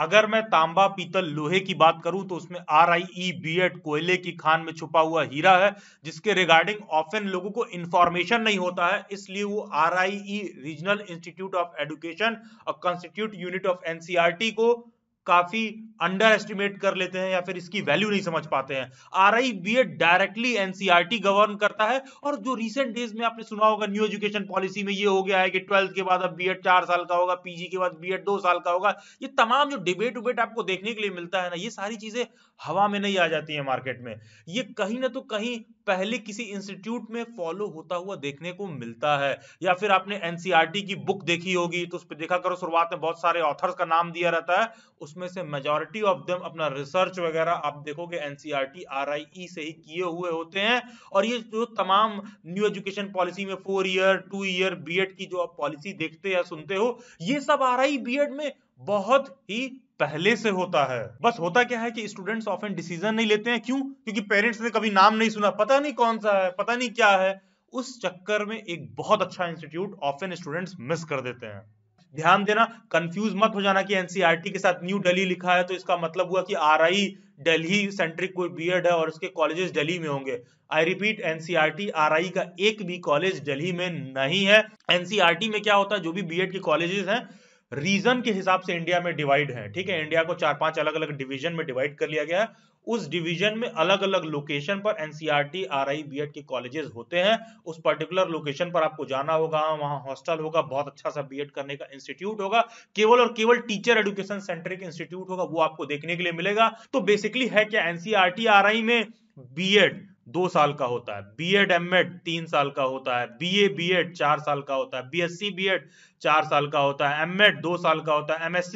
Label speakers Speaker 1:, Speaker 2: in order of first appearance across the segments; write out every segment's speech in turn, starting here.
Speaker 1: अगर मैं तांबा पीतल लोहे की बात करूं तो उसमें R I E B Ed कोयले की खान में छुपा हुआ हीरा है जिसके रिगार्डिंग ऑफेन लोगों को इंफॉर्मेशन नहीं होता है इसलिए वो R I E regional institute of education और कंस्टिट्यूट यूनिट ऑफ एनसीआरटी को काफी अंडर एस्टिमेट कर लेते हैं या फिर इसकी वैल्यू नहीं समझ पाते हैं R I B Ed directly NCERT govern करता है और जो रिसेंट डेज में आपने सुना होगा न्यू एजुकेशन पॉलिसी में ये हो गया है कि ट्वेल्थ के बाद अब बी एड चार साल का होगा पीजी के बाद बी एड दो साल का होगा ये तमाम जो डिबेट उबेट आपको देखने के लिए मिलता है ना ये सारी चीजें हवा में नहीं आ जाती है मार्केट में ये कहीं ना तो कहीं पहले किसी इंस्टीट्यूट में फॉलो होता हुआ देखने को मिलता है या फिर आपने एनसीआरटी e की बुक देखी होगी तो उस पर देखा करो शुरुआत में बहुत सारे ऑथर्स का नाम दिया रहता है उस उसमें से मेजोरिटी ऑफ देम अपना रिसर्च वगैरह आप देखोगे एनसीईआरटी आरआईई e e से ही किए हुए होते हैं और ये जो तमाम न्यू एजुकेशन पॉलिसी में four year two year B Ed की जो आप पॉलिसी देखते या सुनते हो ये सब आरआई बीएड e में बहुत ही पहले से होता है बस होता क्या है कि स्टूडेंट्स ऑफन डिसीजन नहीं लेते हैं क्यों क्योंकि पेरेंट्स ने कभी नाम नहीं सुना पता नहीं कौन सा है पता नहीं क्या है उस चक्कर में एक बहुत अच्छा इंस्टीट्यूट ऑफन स्टूडेंट्स मिस कर देते हैं ध्यान देना कंफ्यूज मत हो जाना कि एनसीईआरटी e के साथ न्यू दिल्ली लिखा है तो इसका मतलब हुआ कि आर आई दिल्ली सेंट्रिक कोई बीएड है और उसके कॉलेजेस दिल्ली में होंगे आई रिपीट एनसीईआरटी आरआई का एक भी कॉलेज दिल्ली में नहीं है एनसीईआरटी e में क्या होता है जो भी बीएड के कॉलेजेस हैं रीजन के हिसाब से इंडिया में डिवाइड है ठीक है इंडिया को चार पांच अलग अलग डिवीजन में डिवाइड कर लिया गया है उस डिवीजन में अलग अलग लोकेशन पर एनसीईआरटी आरआई बीएड के कॉलेजेस होते हैं उस पर्टिकुलर लोकेशन पर आपको जाना होगा वहां हॉस्टल होगा बहुत अच्छा सा बीएड e करने का इंस्टीट्यूट होगा केवल और केवल टीचर एडुकेशन के इंस्टीट्यूट होगा वो आपको देखने के लिए मिलेगा तो बेसिकली है क्या एनसीईआरटी आरआई e में बीएड e दो साल का होता है बी एड एम एड तीन साल का होता है बी ए बी एड चार साल का होता है B S C B Ed चार साल का होता है एम दो साल का होता है एम एस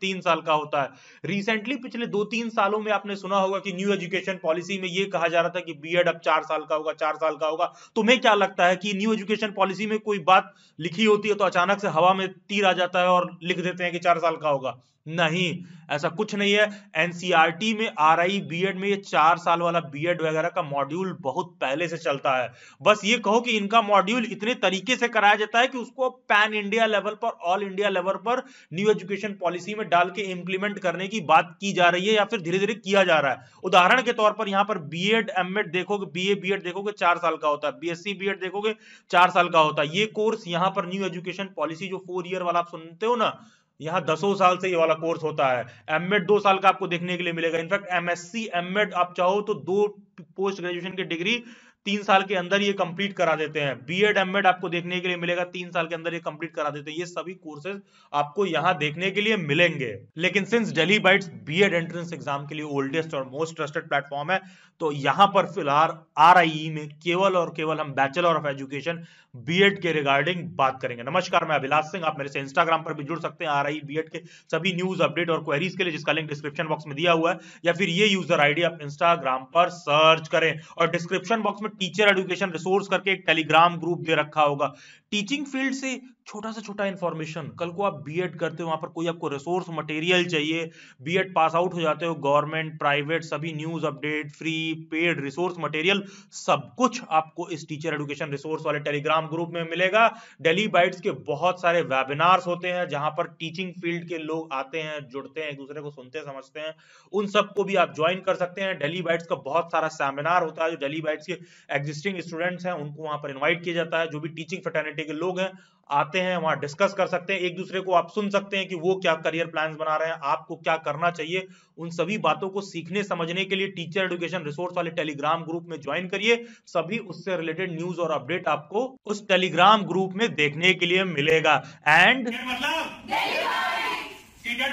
Speaker 1: तीन साल का होता है रिसेंटली पिछले दो तीन सालों में आपने सुना होगा कि न्यू एजुकेशन पॉलिसी में ये कहा जा रहा था कि बी अब चार साल का होगा चार साल का होगा तुम्हें तो क्या लगता है कि न्यू एजुकेशन पॉलिसी में कोई बात लिखी होती है तो अचानक से हवा में तीर आ जाता है और लिख देते हैं कि चार साल का होगा नहीं ऐसा कुछ नहीं है एनसीआरटी e में आर आई एड में ये चार साल वाला एड वगैरह का मॉड्यूल बहुत पहले से चलता है बस ये कहो कि इनका मॉड्यूल इतने तरीके से कराया जाता है कि उसको पैन इंडिया इंडिया लेवल पर ऑल इंडिया लेवल पर न्यू एजुकेशन पॉलिसी में डाल के इंप्लीमेंट करने की बात की जा रही है या फिर धीरे धीरे किया जा रहा है उदाहरण के तौर पर यहां पर बी एड एम एड देखोगे बी ए बी एड देखोगे चार साल का होता है B S C B Ed देखोगे चार साल का होता है ये कोर्स यहां पर न्यू एजुकेशन पॉलिसी जो फोर ईयर वाला आप सुनते हो ना यहाँ दसों साल से ये वाला कोर्स होता है एमएड दो साल का आपको देखने के लिए मिलेगा इनफैक्ट एमएससी एमएड आप चाहो तो दो पोस्ट ग्रेजुएशन की डिग्री तीन साल के अंदर ये कंप्लीट करा देते हैं बी एड एम एड आपको देखने के लिए मिलेगा तीन साल के अंदर ये कंप्लीट करा देते हैं ये सभी कोर्सेज आपको यहाँ देखने के लिए मिलेंगे लेकिन since Daily Bites B Ed entrance exam के लिए ओल्डेस्ट और मोस्ट ट्रस्टेड प्लेटफॉर्म है तो यहाँ पर फिलहाल आर e में केवल और केवल हम बैचलर ऑफ एजुकेशन बी के रिगार्डिंग बात करेंगे नमस्कार मैं अभिलाष सिंह आप मेरे से इंस्टाग्राम पर भी जुड़ सकते हैं आर आई e के सभी न्यूज अपडेट और क्वेरीज के लिए जिसका लिंक डिस्क्रिप्शन बॉक्स में दिया हुआ है या फिर ये यूजर आईडी आप इंस्टाग्राम पर सर्च करें और डिस्क्रिप्शन बॉक्स में टीचर एडुकेशन रिसोर्स करके एक टेलीग्राम ग्रुप दे रखा होगा टीचिंग फील्ड से छोटा से छोटा इन्फॉर्मेशन कल को आप बी करते हो वहां पर कोई आपको रिसोर्स मटेरियल चाहिए बी पास आउट हो जाते हो गवर्नमेंट प्राइवेट सभी news update free paid resource material सब कुछ आपको इस टीचर एडुकेशन रिसोर्स वाले टेलीग्राम ग्रुप में मिलेगा डेली बाइट्स के बहुत सारे वेबिनार्स होते हैं जहां पर टीचिंग फील्ड के लोग आते हैं जुड़ते हैं एक दूसरे को सुनते हैं समझते हैं उन सबको भी आप ज्वाइन कर सकते हैं डेली बाइट्स का बहुत सारा सेमिनार होता है जो डेली बाइट्स के एग्जिस्टिंग स्टूडेंट्स हैं उनको वहां पर इन्वाइट किया जाता है जो भी टीचिंग फर्टर्निटी के लोग हैं आते हैं वहां डिस्कस कर सकते हैं एक दूसरे को आप सुन सकते हैं कि वो क्या करियर प्लान बना रहे हैं आपको क्या करना चाहिए उन सभी बातों को सीखने समझने के लिए टीचर एडुकेशन रिसोर्स वाले टेलीग्राम ग्रुप में ज्वाइन करिए सभी उससे रिलेटेड न्यूज और अपडेट आपको उस टेलीग्राम ग्रुप में देखने के लिए मिलेगा एंड मतलब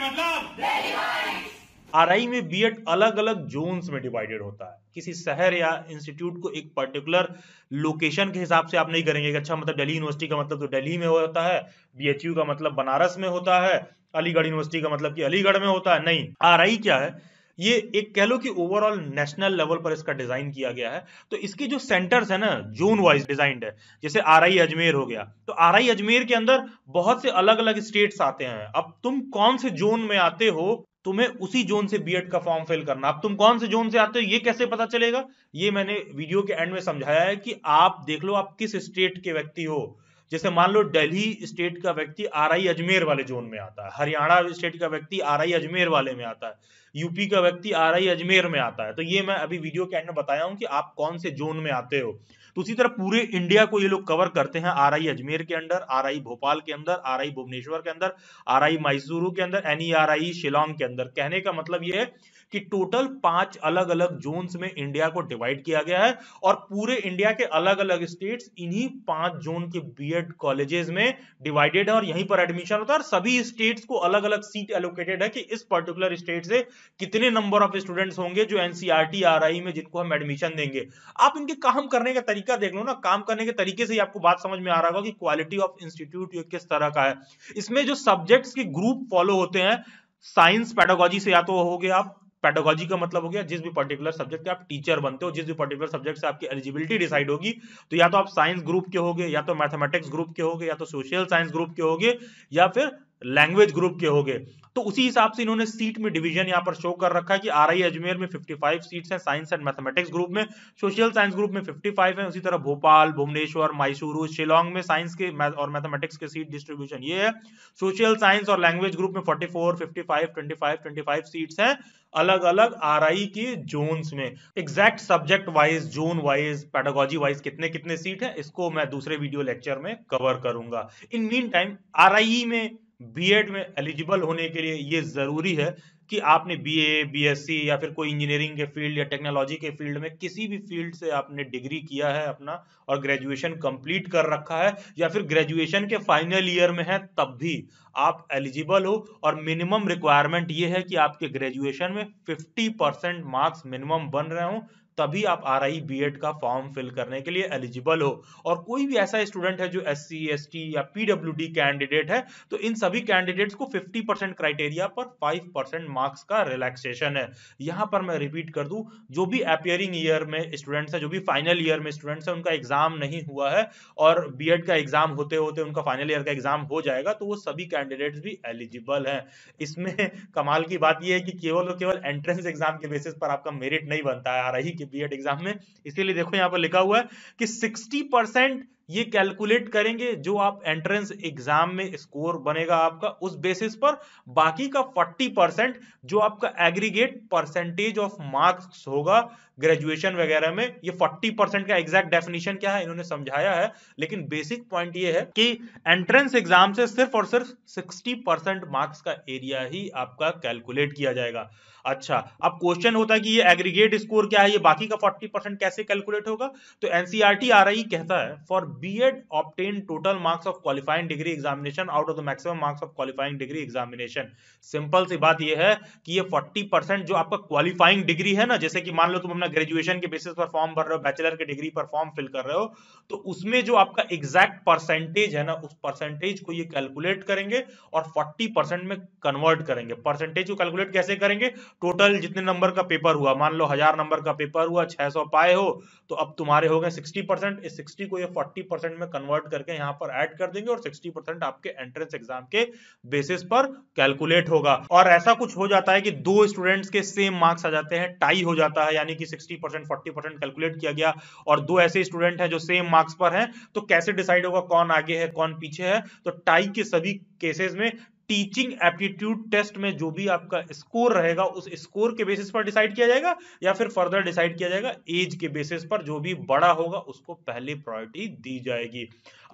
Speaker 1: मतलब आरआई में बीएड अलग अलग जोन्स में डिवाइडेड होता है किसी शहर या इंस्टीट्यूट को एक पर्टिकुलर लोकेशन के हिसाब से आप नहीं करेंगे अच्छा मतलब दिल्ली यूनिवर्सिटी का मतलब तो दिल्ली में होता है बीएचयू का मतलब बनारस में होता है अलीगढ़ यूनिवर्सिटी का मतलब कि अलीगढ़ में होता है नहीं आरआई क्या है ये एक कह लो कि ओवरऑल नेशनल लेवल पर इसका डिजाइन किया गया है तो इसके जो सेंटर्स है ना जोन वाइज डिजाइंड है जैसे आर आई अजमेर हो गया तो आर आई अजमेर के अंदर बहुत से अलग अलग स्टेट्स आते हैं अब तुम कौन से जोन में आते हो तुम्हें उसी जोन से बीएड का फॉर्म फिल करना अब तुम कौन से जोन से आते हो ये कैसे पता चलेगा ये मैंने वीडियो के एंड में समझाया है कि आप देख लो आप किस स्टेट के व्यक्ति हो जैसे मान लो दिल्ली स्टेट का व्यक्ति आरआई अजमेर वाले जोन में आता है हरियाणा स्टेट का व्यक्ति आरआई अजमेर वाले में आता है यूपी का व्यक्ति आरआई अजमेर में आता है तो ये मैं अभी वीडियो के एंड में बताया हूं कि आप कौन से जोन में आते हो तो उसी तरह पूरे इंडिया को ये लोग कवर करते हैं आर आई अजमेर के अंदर आर भोपाल के अंदर आर भुवनेश्वर के अंदर आर मैसूरू के अंदर आर आई शिलोंग के अंदर कहने का मतलब ये है कि टोटल पांच अलग अलग जोन में इंडिया को डिवाइड किया गया है और पूरे इंडिया के अलग अलग स्टेट्स इन्हीं पांच जोन के बीएड कॉलेजेस में डिवाइडेड है और यहीं पर एडमिशन होता है और सभी स्टेट्स को अलग अलग सीट एलोकेटेड है कि इस पर्टिकुलर स्टेट से कितने नंबर ऑफ स्टूडेंट्स होंगे जो एनसीआरटी आर आई में जिनको हम एडमिशन देंगे आप इनके काम करने का तरीका देख लो ना काम करने के तरीके से ही आपको बात समझ में आ रहा होगा कि क्वालिटी ऑफ इंस्टीट्यूट किस तरह का है इसमें जो सब्जेक्ट्स के ग्रुप फॉलो होते हैं साइंस पैडोगोजी से या तो हो गए आप पेडोलॉजी का मतलब हो गया जिस भी पर्टिकुलर सब्जेक्ट के आप टीचर बनते हो जिस भी पर्टिकुलर सब्जेक्ट से आपकी एलिजिबिलिटी डिसाइड होगी तो या तो आप साइंस ग्रुप के होगे या तो मैथमेटिक्स ग्रुप के होगे या तो सोशल साइंस ग्रुप के होगे या फिर लैंग्वेज ग्रुप के होंगे तो उसी हिसाब से इन्होंने सीट में डिवीजन यहां पर शो कर रखा है कि आरआई अजमेर में 55 सीट्स हैं साइंस एंड मैथमेटिक्स ग्रुप में सोशल साइंस ग्रुप में 55 हैं उसी तरह भोपाल भुवनेश्वर माइसुरु शिलोंग में साइंस के और मैथमेटिक्स के सीट डिस्ट्रीब्यूशन ये है सोशल साइंस और लैंग्वेज ग्रुप में फोर्टी फोर फिफ्टी 25 सीट्स हैं अलग अलग आर के जोन में exact subject wise zone wise pedagogy wise कितने कितने सीट है इसको मैं दूसरे वीडियो लेक्चर में कवर करूंगा इन मीन टाइम आर में बीएड में एलिजिबल होने के लिए ये ज़रूरी है कि आपने बीए बीएससी या फिर कोई इंजीनियरिंग के फील्ड या टेक्नोलॉजी के फील्ड में किसी भी फील्ड से आपने डिग्री किया है अपना और ग्रेजुएशन कंप्लीट कर रखा है या फिर ग्रेजुएशन के फाइनल ईयर में है तब भी आप एलिजिबल हो और मिनिमम रिक्वायरमेंट ये है कि आपके ग्रेजुएशन में 50 परसेंट मार्क्स मिनिमम बन रहे हों तभी आप आर आई बी एड का फॉर्म फिल करने के लिए एलिजिबल हो और कोई भी ऐसा स्टूडेंट है जो एस सी एस टी या पीडब्ल्यू डी कैंडिडेट है तो इन सभी कैंडिडेट्स को 50 परसेंट क्राइटेरिया पर 5 परसेंट मार्क्स का रिलैक्सेशन है यहां पर मैं रिपीट कर दू जो भी अपियरिंग ईयर में स्टूडेंट्स है जो भी फाइनल ईयर में स्टूडेंट्स है उनका एग्जाम नहीं हुआ है और बी एड का एग्जाम होते होते उनका फाइनल ईयर का एग्जाम हो जाएगा तो वो सभी कैंडिडेट्स भी एलिजिबल है इसमें कमाल की बात यह है कि केवल और केवल एंट्रेंस एग्जाम के बेसिस पर आपका मेरिट नहीं बनता है आ रही बी एग्जाम में इसीलिए देखो यहाँ पर लिखा हुआ है कि 60 परसेंट ये कैलकुलेट करेंगे जो आप एंट्रेंस एग्जाम में स्कोर बनेगा आपका उस बेसिस पर बाकी का 40 परसेंट जो आपका एग्रीगेट परसेंटेज ऑफ मार्क्स होगा ग्रेजुएशन वगैरह में ये 40 परसेंट का एग्जैक्ट डेफिनेशन क्या है इन्होंने समझाया है लेकिन बेसिक पॉइंट ये है कि एंट्रेंस एग्जाम से सिर्फ और सिर्फ सिक्सटी परसेंट मार्क्स का एरिया ही आपका कैलकुलेट किया जाएगा अच्छा अब क्वेश्चन होता है कि ये एग्रीगेट स्कोर क्या है ये बाकी का फोर्टी परसेंट कैसे कैलकुलेट होगा तो एनसीआर आ रही कहता है for B.Ed obtained total marks of qualifying degree examination out of the maximum marks of qualifying degree examination simple सी बात यह है कि ये 40 परसेंट जो आपका क्वालिफाइंग डिग्री है ना जैसे कि मान लो तुम अपना ग्रेजुएशन के बेसिस पर फॉर्म भर रहे हो बैचलर के डिग्री पर फॉर्म फिल कर रहे हो तो उसमें जो आपका एग्जैक्ट परसेंटेज है ना उस परसेंटेज को ये कैलकुलेट करेंगे और फोर्टी में कन्वर्ट करेंगे परसेंटेज को कैलकुलेट कैसे करेंगे टोटल जितने नंबर का पेपर हुआ मान लो हजार नंबर का पेपर हुआ छह पाए हो तो अब तुम्हारे हो गए सिक्सटी परसेंट इस सिक्सटी को ये फोर्टी फिफ्टी परसेंट में कन्वर्ट करके यहाँ पर एड कर देंगे और सिक्सटी परसेंट आपके एंट्रेंस एग्जाम के बेसिस पर कैलकुलेट होगा और ऐसा कुछ हो जाता है कि दो स्टूडेंट्स के सेम मार्क्स आ जाते हैं टाई हो जाता है यानी कि sixty percent forty percent calculate किया गया और दो ऐसे स्टूडेंट हैं जो सेम मार्क्स पर हैं तो कैसे डिसाइड होगा कौन आगे है कौन पीछे है तो टाई के सभी केसेस में टीचिंग एप्टीट्यूड टेस्ट में जो भी आपका स्कोर रहेगा उस स्कोर के बेसिस पर डिसाइड किया जाएगा या फिर फर्दर डिसाइड किया जाएगा एज के बेसिस पर जो भी बड़ा होगा उसको पहले प्रायोरिटी दी जाएगी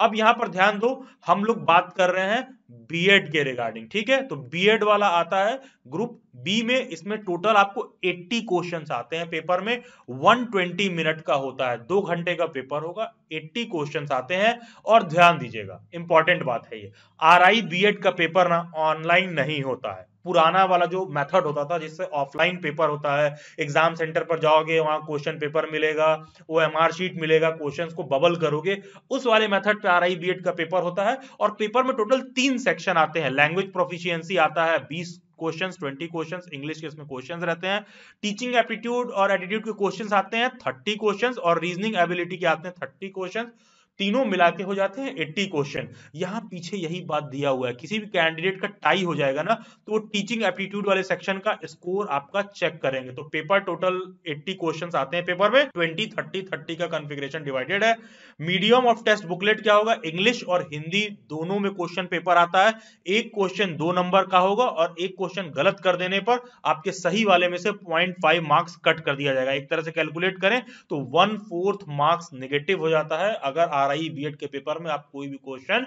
Speaker 1: अब यहां पर ध्यान दो हम लोग बात कर रहे हैं बीएड के रिगार्डिंग ठीक है तो बीएड वाला आता है ग्रुप बी में इसमें टोटल आपको 80 क्वेश्चंस आते हैं पेपर में 120 मिनट का होता है दो घंटे का पेपर होगा 80 क्वेश्चंस आते हैं और ध्यान दीजिएगा इंपॉर्टेंट बात है ये आर आई बी का पेपर ना ऑनलाइन नहीं होता है पुराना वाला जो मेथड होता था जिससे ऑफलाइन पेपर होता है एग्जाम सेंटर पर जाओगे वहां क्वेश्चन पेपर मिलेगा वो एम शीट मिलेगा क्वेश्चंस को बबल करोगे उस वाले मेथड पे आ रही बी का पेपर होता है और पेपर में टोटल तीन सेक्शन आते हैं लैंग्वेज प्रोफिशियंसी आता है बीस क्वेश्चंस 20 क्वेश्चंस इंग्लिश के इसमें क्वेश्चंस रहते हैं टीचिंग एप्टीट्यूड और एटीट्यूड के क्वेश्चंस आते हैं 30 क्वेश्चंस और रीजनिंग एबिलिटी के आते हैं 30 क्वेश्चंस तीनों मिला के हो जाते हैं एट्टी क्वेश्चन यहाँ पीछे यही बात दिया हुआ है किसी भी कैंडिडेट का टाई हो जाएगा ना तो वो टीचिंग एप्टीट्यूड वाले सेक्शन का स्कोर आपका चेक करेंगे तो पेपर टोटल एट्टी क्वेश्चन आते हैं पेपर में ट्वेंटी थर्टी थर्टी का कन्फिग्रेशन डिवाइडेड है मीडियम ऑफ टेस्ट बुकलेट क्या होगा इंग्लिश और हिंदी दोनों में क्वेश्चन पेपर आता है एक क्वेश्चन दो नंबर का होगा और एक क्वेश्चन गलत कर देने पर आपके सही वाले में से पॉइंट मार्क्स कट कर दिया जाएगा एक तरह से कैलकुलेट करें तो वन फोर्थ मार्क्स निगेटिव हो जाता है अगर ही बीएड के पेपर में आप कोई भी क्वेश्चन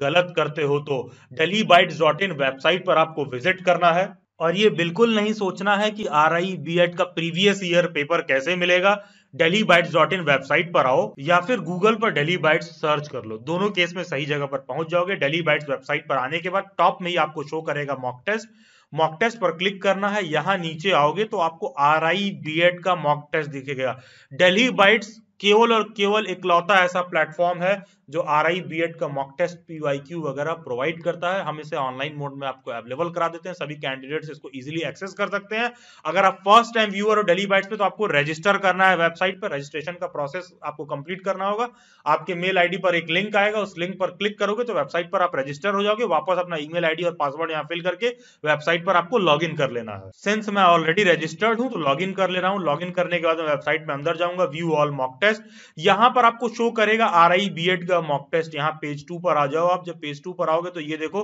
Speaker 1: गलत करते हो तो daily byte dot in website पर आपको विजिट करना है और ये बिल्कुल नहीं सोचना है कि आर आई बी एड का प्रीवियस ईयर पेपर कैसे मिलेगा daily byte dot in website पर आओ या फिर गूगल पर डेली बाइट सर्च कर लो दोनों केस में सही जगह पर पहुंच जाओगे डेली बाइट वेबसाइट पर आने के बाद टॉप में ही आपको शो करेगा मॉक टेस्ट मॉक टेस्ट पर क्लिक करना है यहां नीचे आओगे तो आपको आर आई बी एड का मॉक टेस्ट दिखेगा डेली बाइट्स केवल और केवल इकलौता ऐसा प्लेटफॉर्म है जो आर आई बी एड का मॉक टेस्ट पी वगैरह प्रोवाइड करता है हम इसे ऑनलाइन मोड में आपको अवेलेबल करा देते हैं सभी कैंडिडेट्स इसको इजीली एक्सेस कर सकते हैं अगर आप फर्स्ट टाइम व्यूअर हो डेली बाइट्स पे तो आपको रजिस्टर करना है वेबसाइट पर रजिस्ट्रेशन का प्रोसेस आपको कंप्लीट करना होगा आपके मेल आईडी पर एक लिंक आएगा उस लिंक पर क्लिक करोगे तो वेबसाइट पर आप रजिस्टर हो जाओगे वापस अपना ई मेल और पासवर्ड यहाँ फिल करके वेबसाइट पर आपको लॉग कर लेना है सिंस मैं ऑलरेडी रजिस्टर्ड हूँ तो लॉग कर ले रहा हूँ लॉग करने के बाद वेबसाइट में अंदर जाऊंगा view all mock test test यहां पर आपको शो करेगा आर आई बी एड का मॉक टेस्ट यहाँ पेज टू पर आ जाओ आप जब पेज टू पर आओगे तो ये देखो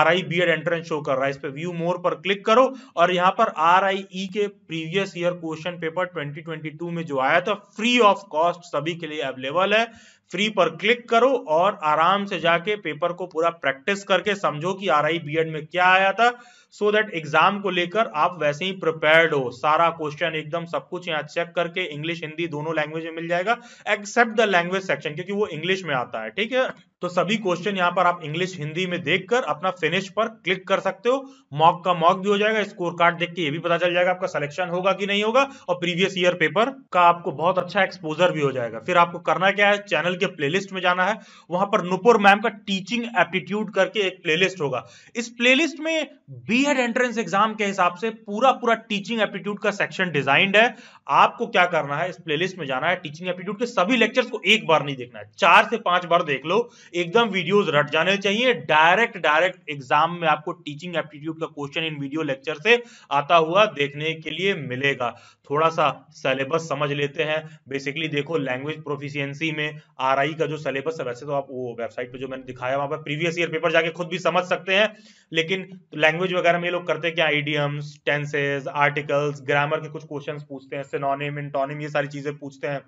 Speaker 1: R I B Ed entrance show कर रहा है इस पर व्यू मोर पर क्लिक करो और यहाँ पर आर आई ई के previous year question paper twenty twenty two में जो आया था फ्री ऑफ कॉस्ट सभी के लिए अवेलेबल है फ्री पर क्लिक करो और आराम से जाके पेपर को पूरा प्रैक्टिस करके समझो कि आर आई बी में क्या आया था सो दैट एग्जाम को लेकर आप वैसे ही प्रिपेयर्ड हो सारा क्वेश्चन एकदम सब कुछ यहाँ चेक करके इंग्लिश हिंदी दोनों लैंग्वेज में मिल जाएगा एक्सेप्ट द लैंग्वेज सेक्शन क्योंकि वो इंग्लिश में आता है ठीक है तो सभी क्वेश्चन यहां पर आप इंग्लिश हिंदी में देखकर अपना फिनिश पर क्लिक कर सकते हो मॉक का मॉक भी हो जाएगा स्कोर कार्ड देख के ये भी पता चल जाएगा आपका सिलेक्शन होगा कि नहीं होगा और प्रीवियस ईयर पेपर का आपको बहुत अच्छा एक्सपोजर भी हो जाएगा फिर आपको करना क्या है चैनल के प्ले में जाना है वहां पर नुपुर मैम का टीचिंग एप्टीट्यूड करके एक प्ले होगा इस प्ले में बी एड एंट्रेंस एग्जाम के हिसाब से पूरा पूरा टीचिंग एप्टीट्यूड का सेक्शन डिजाइंड है आपको क्या करना है इस प्ले में जाना है टीचिंग एप्टीट्यूड के सभी लेक्चर्स को एक बार नहीं देखना है चार से पांच बार देख लो एकदम वीडियोस रट जाने चाहिए डायरेक्ट डायरेक्ट एग्जाम में आपको टीचिंग एप्टीट्यूड का क्वेश्चन इन वीडियो लेक्चर से आता हुआ देखने के लिए मिलेगा थोड़ा सा सिलेबस समझ लेते हैं बेसिकली देखो लैंग्वेज प्रोफिशियंसी में आर का जो सिलेबस है वैसे तो आप वो वेबसाइट पर जो मैंने दिखाया वहां पर प्रीवियस ईयर पेपर जाके खुद भी समझ सकते हैं लेकिन लैंग्वेज वगैरह में ये लोग करते क्या आइडियम्स टेंसेज आर्टिकल्स ग्रामर के कुछ क्वेश्चन पूछते हैं सिनोनिम इंटोनिम ये सारी चीजें पूछते हैं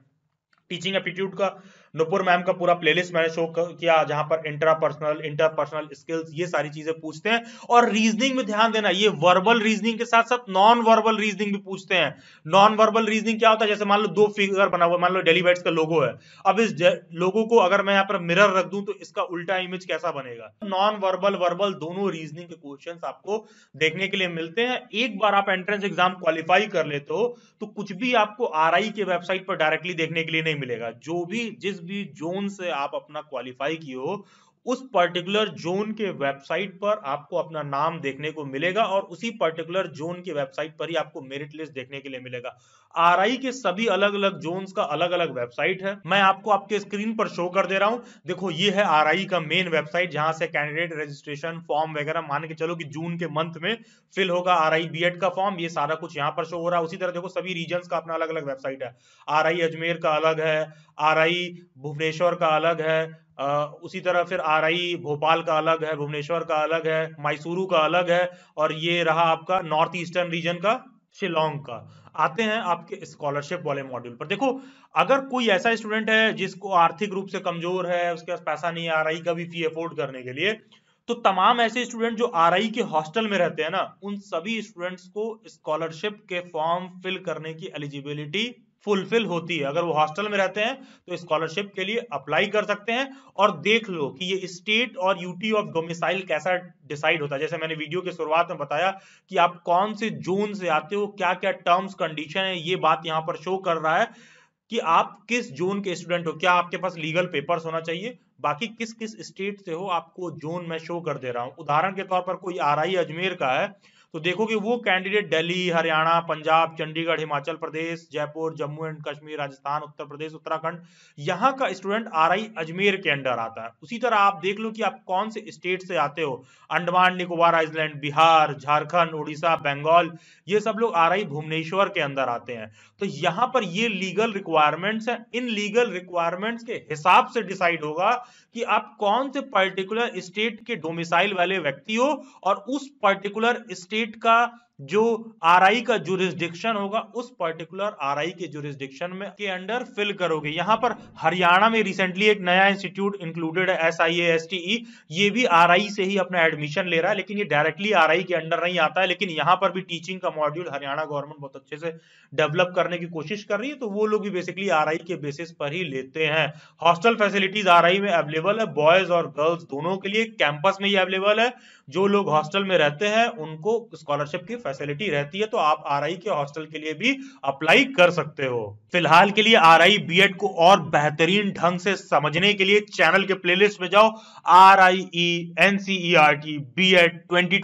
Speaker 1: टीचिंग एप्टीट्यूड का नुपुर मैम का पूरा प्लेलिस्ट मैंने शो किया जहां पर इंट्रापर्सनल इंटरपर्सनल स्किल्स ये सारी चीजें पूछते हैं और रीजनिंग में ध्यान देना ये वर्बल रीजनिंग के साथ साथ नॉन वर्बल रीजनिंग भी पूछते हैं नॉन वर्बल रीजनिंग क्या होता है जैसे मान लो दो फिगर बना हुआ मान लो डेलीवेट्स का लोगो है अब इस लोगो को अगर मैं यहाँ पर मिरर रख दू तो इसका उल्टा इमेज कैसा बनेगा नॉन वर्बल वर्बल दोनों रीजनिंग के क्वेश्चन आपको देखने के लिए मिलते हैं एक बार आप एंट्रेंस एग्जाम क्वालिफाई कर लेते हो तो कुछ भी आपको आर के वेबसाइट पर डायरेक्टली देखने के लिए नहीं मिलेगा जो भी जिस भी जोन से आप अपना क्वालिफाई किए हो उस पर्टिकुलर जोन के वेबसाइट पर आपको अपना नाम देखने को मिलेगा और उसी पर्टिकुलर जोन के वेबसाइट पर ही आपको मेरिट लिस्ट देखने के लिए मिलेगा आर के सभी अलग अलग जोन का अलग अलग वेबसाइट है मैं आपको आपके स्क्रीन पर शो कर दे रहा हूँ देखो ये है आर का मेन वेबसाइट जहां से कैंडिडेट रजिस्ट्रेशन फॉर्म वगैरह मान के चलो कि जून के मंथ में फिल होगा आर आई का फॉर्म ये सारा कुछ यहाँ पर शो हो रहा है उसी तरह देखो सभी रीजन का अपना अलग अलग वेबसाइट है आर अजमेर का अलग है आर भुवनेश्वर का अलग है आ, उसी तरह फिर आरआई भोपाल का अलग है भुवनेश्वर का अलग है मैसूरू का अलग है और ये रहा आपका नॉर्थ ईस्टर्न रीजन का शिलोंग का आते हैं आपके स्कॉलरशिप वाले मॉड्यूल पर देखो अगर कोई ऐसा स्टूडेंट है जिसको आर्थिक रूप से कमजोर है उसके पास पैसा नहीं आ रही कभी फी अफोर्ड करने के लिए तो तमाम ऐसे स्टूडेंट जो आर के हॉस्टल में रहते हैं ना उन सभी स्टूडेंट्स को स्कॉलरशिप के फॉर्म फिल करने की एलिजिबिलिटी फुलफिल होती है अगर वो हॉस्टल में रहते हैं तो स्कॉलरशिप के लिए अप्लाई कर सकते हैं और देख लो कि ये स्टेट और यूटी ऑफ डोमिसाइल कैसा डिसाइड होता है जैसे मैंने वीडियो के शुरुआत में बताया कि आप कौन से जोन से आते हो क्या क्या टर्म्स कंडीशन है ये बात यहाँ पर शो कर रहा है कि आप किस जोन के स्टूडेंट हो क्या आपके पास लीगल पेपर्स होना चाहिए बाकी किस किस स्टेट से हो आपको जोन में शो कर दे रहा हूं उदाहरण के तौर पर कोई आर अजमेर का है तो देखो कि वो कैंडिडेट दिल्ली हरियाणा पंजाब चंडीगढ़ हिमाचल प्रदेश जयपुर जम्मू एंड कश्मीर राजस्थान उत्तर प्रदेश उत्तराखंड यहाँ का स्टूडेंट आर आई अजमेर के अंडर आता है उसी तरह आप देख लो कि आप कौन से स्टेट से आते हो अंडमान निकोबार आइसलैंड बिहार झारखंड उड़ीसा बंगाल ये सब लोग आर आई भुवनेश्वर के अंदर आते हैं तो यहाँ पर ये लीगल रिक्वायरमेंट्स है इन लीगल रिक्वायरमेंट्स के हिसाब से डिसाइड होगा कि आप कौन से पर्टिकुलर स्टेट के डोमिसाइल वाले व्यक्ति हो और उस पर्टिकुलर स्टेट स्टेट का जो आरआई का जुरिस्डिक्शन होगा उस पर्टिकुलर आरआई के जुरिस्डिक्शन में के अंडर फिल करोगे यहां पर हरियाणा में रिसेंटली एक नया इंस्टीट्यूट इंक्लूडेड है S I A S T E ये भी आरआई से ही अपना एडमिशन ले रहा है लेकिन ये डायरेक्टली आरआई के अंडर नहीं आता है लेकिन यहां पर भी टीचिंग का मॉड्यूल हरियाणा गवर्नमेंट बहुत अच्छे से डेवलप करने की कोशिश कर रही है तो वो लोग भी बेसिकली आर के बेसिस पर ही लेते हैं हॉस्टल फैसिलिटीज आर में अवेलेबल है बॉयज और गर्ल्स दोनों के लिए कैंपस में ही अवेलेबल है जो लोग हॉस्टल में रहते हैं उनको स्कॉलरशिप की फैसिलिटी रहती है तो आप आर के हॉस्टल के लिए भी अप्लाई कर सकते हो फिलहाल के लिए आर आई को और बेहतरीन ढंग से समझने के लिए चैनल के प्लेलिस्ट में जाओ R I E N C E R T B Ed twenty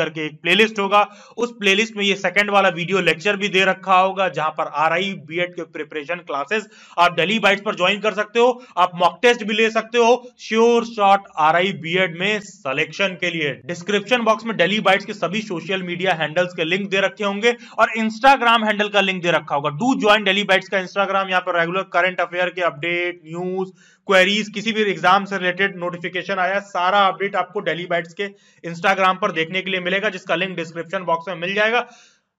Speaker 1: करके एक प्लेलिस्ट होगा उस प्लेलिस्ट में ये सेकंड वाला वीडियो लेक्चर भी दे रखा होगा जहां पर आर आई बी एड के प्रिपरेशन क्लासेस आप डेली बाइट पर ज्वाइन कर सकते हो आप मॉक टेस्ट भी ले सकते हो sure shot R I B Ed में सलेक्शन के लिए डिस्क्रिप्शन बॉक्स में डेली बाइट्स के सभी सोशल मीडिया हैंडल्स के लिंक दे रखे होंगे और इंस्टाग्राम हैंडल का लिंक दे रखा होगा डू ज्वाइन डेली बाइट्स का इंस्टाग्राम यहाँ पर रेगुलर करंट अफेयर के अपडेट न्यूज क्वेरीज किसी भी एग्जाम से रिलेटेड नोटिफिकेशन आया सारा अपडेट आपको डेली बाइट्स के इंस्टाग्राम पर देखने के लिए मिलेगा जिसका लिंक डिस्क्रिप्शन बॉक्स में मिल जाएगा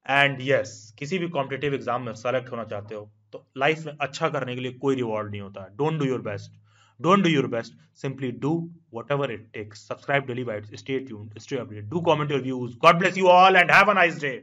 Speaker 1: एंड यस yes, किसी भी कॉम्पिटेटिव एग्जाम में सेलेक्ट होना चाहते हो तो लाइफ में अच्छा करने के लिए कोई रिवॉर्ड नहीं होता don't do your best Don't do your best. Simply do whatever it takes. Subscribe Daily Bites. Stay tuned. Stay updated. Do comment your views. God bless you all and have a nice day.